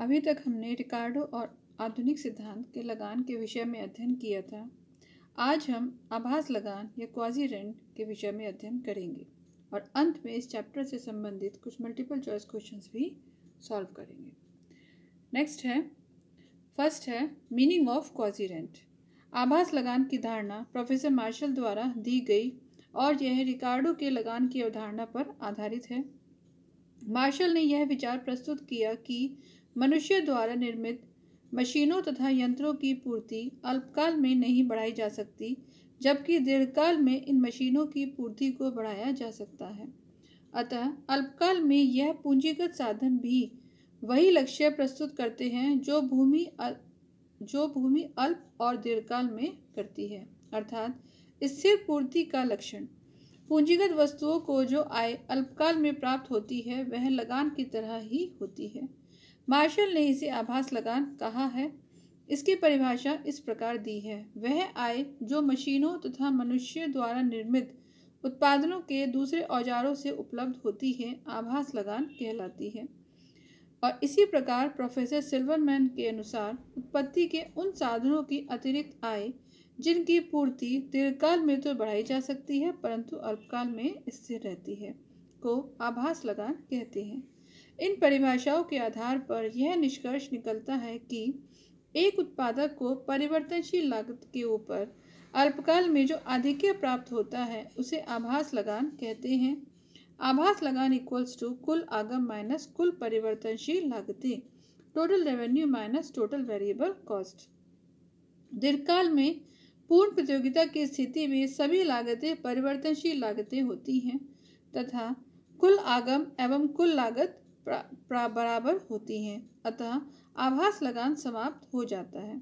अभी तक हमने रिकार्डो और आधुनिक सिद्धांत के लगान के विषय में अध्ययन किया था आज हम आभास लगान या क्वाजी रेंट के विषय में अध्ययन करेंगे और अंत में इस चैप्टर से संबंधित कुछ मल्टीपल चॉइस क्वेश्चंस भी सॉल्व करेंगे नेक्स्ट है फर्स्ट है मीनिंग ऑफ क्वाजी रेंट आभास लगान की धारणा प्रोफेसर मार्शल द्वारा दी गई और यह रिकार्डो के लगान की अवधारणा पर आधारित है मार्शल ने यह विचार प्रस्तुत किया कि मनुष्य द्वारा निर्मित मशीनों तथा यंत्रों की पूर्ति अल्पकाल में नहीं बढ़ाई जा सकती जबकि दीर्घकाल में इन मशीनों की पूर्ति को बढ़ाया जा सकता है अतः अल्पकाल में यह पूंजीगत साधन भी वही लक्ष्य प्रस्तुत करते हैं जो भूमि जो भूमि अल्प और दीर्घकाल में करती है अर्थात स्थिर पूर्ति का लक्षण पूंजीगत वस्तुओं को जो आय अल्पकाल में प्राप्त होती है वह लगान की तरह ही होती है मार्शल ने इसे आभास लगान कहा है इसकी परिभाषा इस प्रकार दी है वह आय जो मशीनों तथा मनुष्य द्वारा निर्मित उत्पादनों के दूसरे औजारों से उपलब्ध होती है आभास लगान कहलाती है और इसी प्रकार प्रोफेसर सिल्वरमैन के अनुसार उत्पत्ति के उन साधनों की अतिरिक्त आय जिनकी पूर्ति दीर्घकाल में तो बढ़ाई जा सकती है परंतु अल्पकाल में स्थिर रहती है को आभास लगान कहते हैं इन परिभाषाओं के आधार पर यह निष्कर्ष निकलता है कि एक उत्पादक को परिवर्तनशील लागत के ऊपर अल्पकाल में जो आधिक्य प्राप्त होता है उसे आभास लगान कहते हैं आभास लगान इक्वल्स टू कुल आगम माइनस कुल परिवर्तनशील लागतें total revenue minus total variable cost दीर्घकाल में पूर्ण प्रतियोगिता की स्थिति में सभी लागतें परिवर्तनशील लागतें होती हैं तथा कुल आगम एवं कुल लागत बराबर होती हैं अतः आभास लगान समाप्त हो जाता है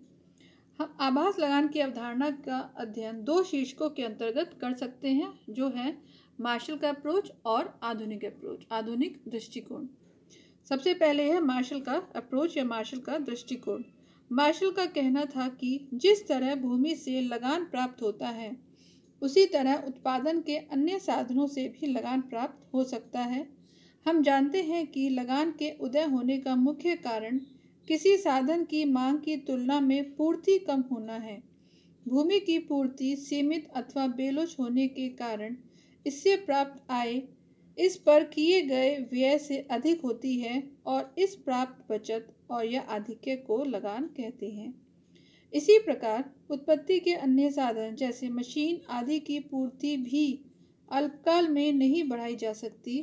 हम आभास लगान की अवधारणा का अध्ययन दो शीर्षकों के अंतर्गत कर सकते हैं जो है मार्शल का अप्रोच और आधुनिक अप्रोच आधुनिक दृष्टिकोण सबसे पहले है मार्शल का अप्रोच या मार्शल का दृष्टिकोण मार्शल का कहना था कि जिस तरह भूमि से लगान प्राप्त होता है उसी तरह उत्पादन के अन्य साधनों से भी लगान प्राप्त हो सकता है हम जानते हैं कि लगान के उदय होने का मुख्य कारण किसी साधन की मांग की तुलना में पूर्ति कम होना है भूमि की पूर्ति सीमित अथवा बेलोच होने के कारण इससे प्राप्त आय इस पर किए गए व्यय से अधिक होती है और इस प्राप्त बचत और या आधिक्य को लगान कहते हैं इसी प्रकार उत्पत्ति के अन्य साधन जैसे मशीन आदि की पूर्ति भी अल्पकाल में नहीं बढ़ाई जा सकती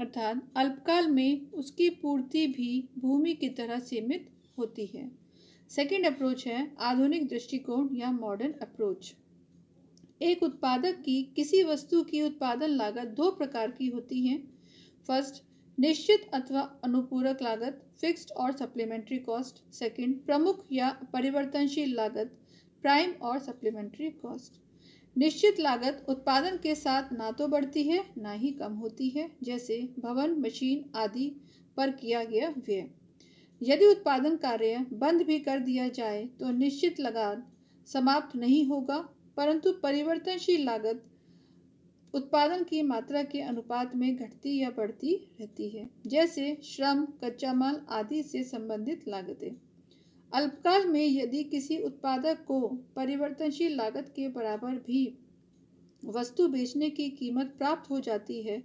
अर्थात अल्पकाल में उसकी पूर्ति भी भूमि की तरह सीमित होती है सेकेंड अप्रोच है आधुनिक दृष्टिकोण या मॉडर्न अप्रोच एक उत्पादक की किसी वस्तु की उत्पादन लागत दो प्रकार की होती है फर्स्ट निश्चित अथवा अनुपूरक लागत फिक्स्ड और सप्लीमेंट्री कॉस्ट सेकंड प्रमुख या परिवर्तनशील लागत प्राइम और सप्लीमेंट्री कॉस्ट निश्चित लागत उत्पादन के साथ ना तो बढ़ती है ना ही कम होती है जैसे भवन मशीन आदि पर किया गया व्यय यदि उत्पादन कार्य बंद भी कर दिया जाए तो निश्चित लागत समाप्त नहीं होगा परंतु परिवर्तनशील लागत उत्पादन की मात्रा के अनुपात में घटती या बढ़ती रहती है जैसे श्रम कच्चा माल आदि से संबंधित लागतें अल्पकाल में यदि किसी उत्पादक को परिवर्तनशील लागत के बराबर भी वस्तु बेचने की कीमत प्राप्त हो जाती है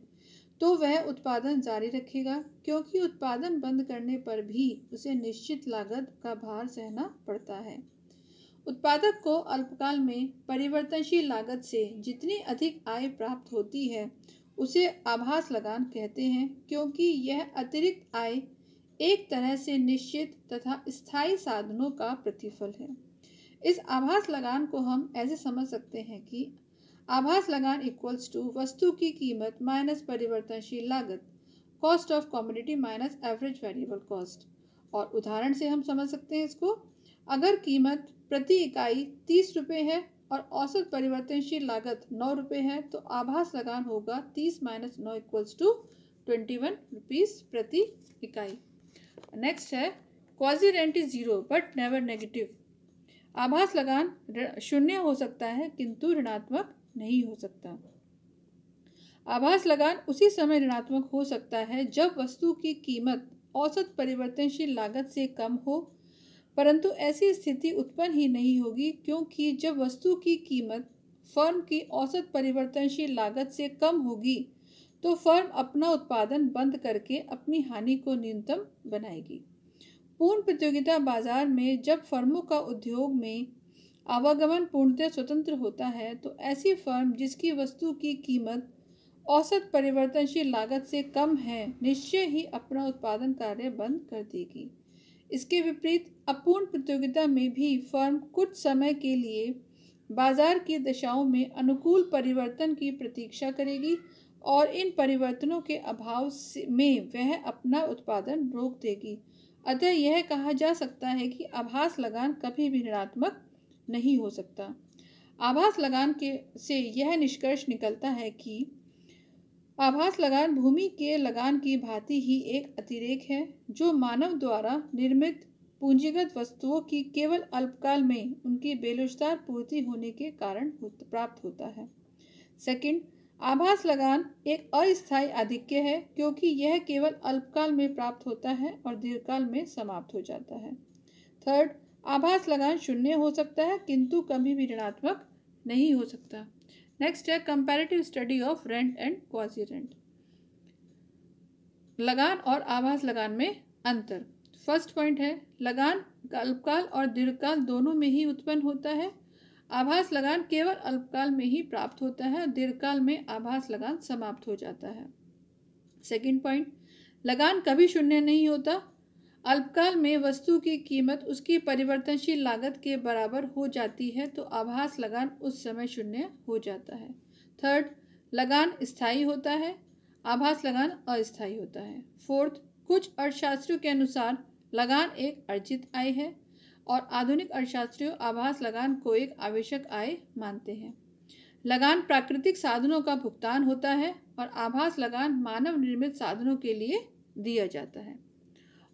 तो वह उत्पादन जारी रखेगा क्योंकि उत्पादन बंद करने पर भी उसे निश्चित लागत का भार सहना पड़ता है उत्पादक को अल्पकाल में परिवर्तनशील लागत से जितनी अधिक आय प्राप्त होती है उसे आभास लगान कहते हैं क्योंकि यह अतिरिक्त आय एक तरह से निश्चित तथा स्थायी साधनों का प्रतिफल है इस आभास लगान को हम ऐसे समझ सकते हैं कि आभास लगान इक्वल्स टू वस्तु की कीमत माइनस परिवर्तनशील लागत cost of commodity minus average variable cost और उदाहरण से हम समझ सकते हैं इसको अगर कीमत प्रति इकाई तीस रुपये है और औसत परिवर्तनशील लागत नौ रुपये है तो आभास लगान होगा तीस माइनस नौ equals to twenty one rupees प्रति इकाई नेक्स्ट है quasi rent is zero but never negative आभास लगान शून्य हो सकता है किंतु ऋणात्मक नहीं हो सकता आभास लगान उसी समय ऋणात्मक हो सकता है जब वस्तु की कीमत औसत परिवर्तनशील लागत से कम हो परंतु ऐसी स्थिति उत्पन्न ही नहीं होगी क्योंकि जब वस्तु की कीमत फर्म की औसत परिवर्तनशील लागत से कम होगी तो फर्म अपना उत्पादन बंद करके अपनी हानि को न्यूनतम बनाएगी पूर्ण प्रतियोगिता बाजार में जब फर्मों का उद्योग में आवागमन पूर्णतः स्वतंत्र होता है तो ऐसी फर्म जिसकी वस्तु की कीमत औसत परिवर्तनशील लागत से कम है निश्चय ही अपना उत्पादन कार्य बंद कर देगी इसके विपरीत अपूर्ण प्रतियोगिता में भी फर्म कुछ समय के लिए बाजार की दशाओं में अनुकूल परिवर्तन की प्रतीक्षा करेगी और इन परिवर्तनों के अभाव में वह अपना उत्पादन रोक देगी अतः यह कहा जा सकता है कि आभास लगान कभी भी ऋणात्मक नहीं हो सकता आभास लगान के से यह निष्कर्ष निकलता है कि आभास लगान भूमि के लगान की भांति ही एक अतिरेक है जो मानव द्वारा निर्मित पूंजीगत वस्तुओं की केवल अल्पकाल में उनकी बेरोजगार पूर्ति होने के कारण प्राप्त होता है सेकंड आभास लगान एक अस्थायी आधिक्य है क्योंकि यह केवल अल्पकाल में प्राप्त होता है और दीर्घकाल में समाप्त हो जाता है थर्ड आभास लगान शून्य हो सकता है किंतु कभी भी ऋणात्मक नहीं हो सकता नेक्स्ट है comparative study of rent and quasi rent लगान और आभास लगान में अंतर फर्स्ट पॉइंट है लगान अल्पकाल और दीर्घकाल दोनों में ही उत्पन्न होता है आभास लगान केवल अल्पकाल में ही प्राप्त होता है दीर्घकाल में आभास लगान समाप्त हो जाता है सेकंड पॉइंट लगान कभी शून्य नहीं होता अल्पकाल में वस्तु की कीमत उसकी परिवर्तनशील लागत के बराबर हो जाती है तो आभास लगान उस समय शून्य हो जाता है थर्ड लगान स्थायी होता है आभास लगान अस्थायी होता है फोर्थ कुछ अर्थशास्त्रियों के अनुसार लगान एक अर्जित आय है और आधुनिक अर्थशास्त्रियों आभास लगान को एक आवश्यक आय मानते हैं लगान प्राकृतिक साधनों का भुगतान होता है और आभास लगान मानव निर्मित साधनों के लिए दिया जाता है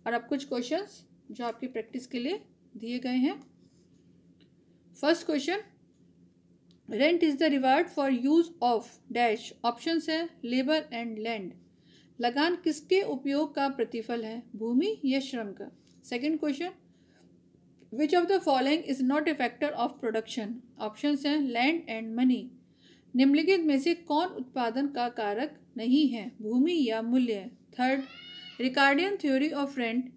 और अब कुछ क्वेश्चंस जो आपकी प्रैक्टिस के लिए दिए गए हैं first question rent is the reward for use of dash option है लेबर एंड लैंड लगान किसके उपयोग का प्रतिफल है भूमि या श्रम का second question which of the following is not a factor of production option हैं लैंड एंड मनी निम्नलिखित में से कौन उत्पादन का कारक नहीं है भूमि या मूल्य third Ricardian theory of rent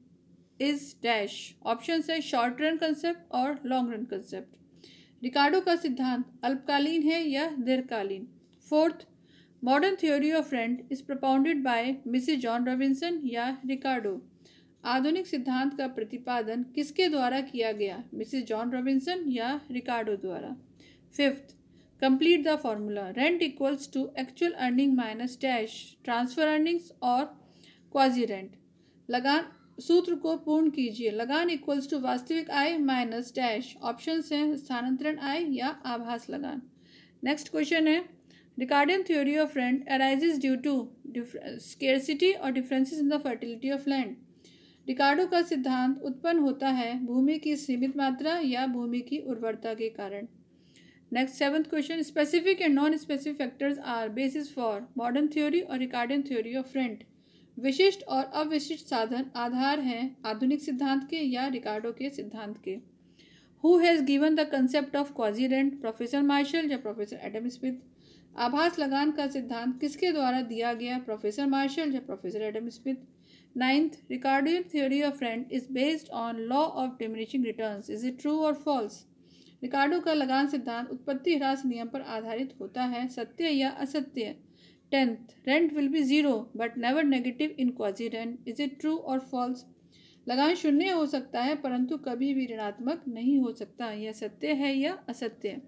is dash option है शॉर्ट रन कंसेप्ट और लॉन्ग रन कंसेप्ट रिकार्डो का सिद्धांत अल्पकालीन है या दीर्घकालीन fourth modern theory of rent is propounded by Mrs Joan Robinson या रिकार्डो आधुनिक सिद्धांत का प्रतिपादन किसके द्वारा किया गया मिसेस जॉन रॉबिन्सन या रिकार्डो द्वारा fifth complete the formula rent equals to actual earning minus dash transfer earnings और क्वाजी रेंट लगान सूत्र को पूर्ण कीजिए लगान इक्वल्स टू वास्तविक आय माइनस डैश ऑप्शन हैं स्थानांतरण आय या आभास लगान नेक्स्ट क्वेश्चन है Ricardian theory of rent arises due to scarcity और differences in the fertility of land Ricardo का सिद्धांत उत्पन्न होता है भूमि की सीमित मात्रा या भूमि की उर्वरता के कारण next seventh question specific and non specific factors are basis for modern theory और रिकार्डन थ्योरी ऑफ फ्रेंट विशिष्ट और अविशिष्ट साधन आधार हैं आधुनिक सिद्धांत के या रिकार्डो के सिद्धांत के who has given the concept of rent professor Marshall या प्रोफेसर एडम स्मिथ आभास लगान का सिद्धांत किसके द्वारा दिया गया प्रोफेसर मार्शल या professor Adam Smith Ninth, Ricardian theory of rent is based on law of diminishing returns. Is it true or false? Ricardo का लगान सिद्धांत उत्पत्ति ह्रास नियम पर आधारित होता है सत्य या असत्य tenth rent will be zero but never negative in quasi rent is it true और फॉल्स लगान शून्य हो सकता है परंतु कभी भी ऋणात्मक नहीं हो सकता यह सत्य है या असत्य